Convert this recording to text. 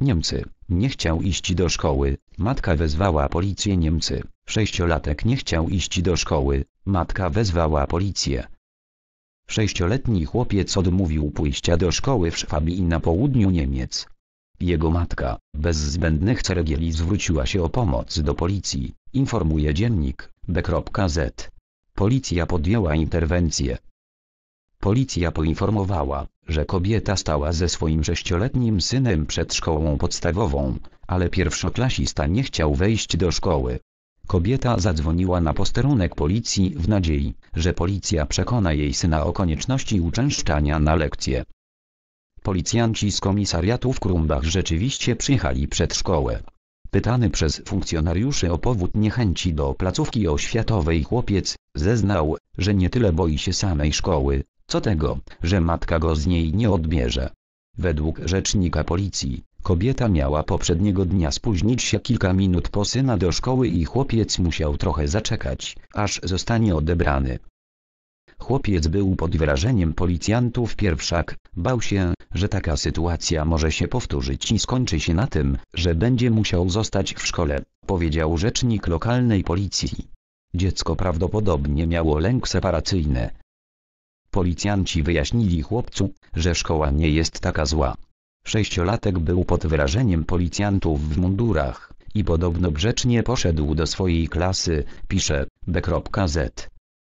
Niemcy. Nie chciał iść do szkoły. Matka wezwała policję Niemcy. Sześciolatek nie chciał iść do szkoły. Matka wezwała policję. Sześcioletni chłopiec odmówił pójścia do szkoły w Szwabii na południu Niemiec. Jego matka, bez zbędnych ceregieli zwróciła się o pomoc do policji, informuje dziennik B.Z. Policja podjęła interwencję. Policja poinformowała, że kobieta stała ze swoim sześcioletnim synem przed szkołą podstawową, ale pierwszoklasista nie chciał wejść do szkoły. Kobieta zadzwoniła na posterunek policji w nadziei, że policja przekona jej syna o konieczności uczęszczania na lekcje. Policjanci z komisariatu w Krumbach rzeczywiście przyjechali przed szkołę. Pytany przez funkcjonariuszy o powód niechęci do placówki oświatowej chłopiec, zeznał, że nie tyle boi się samej szkoły, co tego, że matka go z niej nie odbierze? Według rzecznika policji, kobieta miała poprzedniego dnia spóźnić się kilka minut po syna do szkoły i chłopiec musiał trochę zaczekać, aż zostanie odebrany. Chłopiec był pod wrażeniem policjantów pierwszak, bał się, że taka sytuacja może się powtórzyć i skończy się na tym, że będzie musiał zostać w szkole, powiedział rzecznik lokalnej policji. Dziecko prawdopodobnie miało lęk separacyjny, Policjanci wyjaśnili chłopcu, że szkoła nie jest taka zła. Sześciolatek był pod wrażeniem policjantów w mundurach i podobno grzecznie poszedł do swojej klasy, pisze B.Z.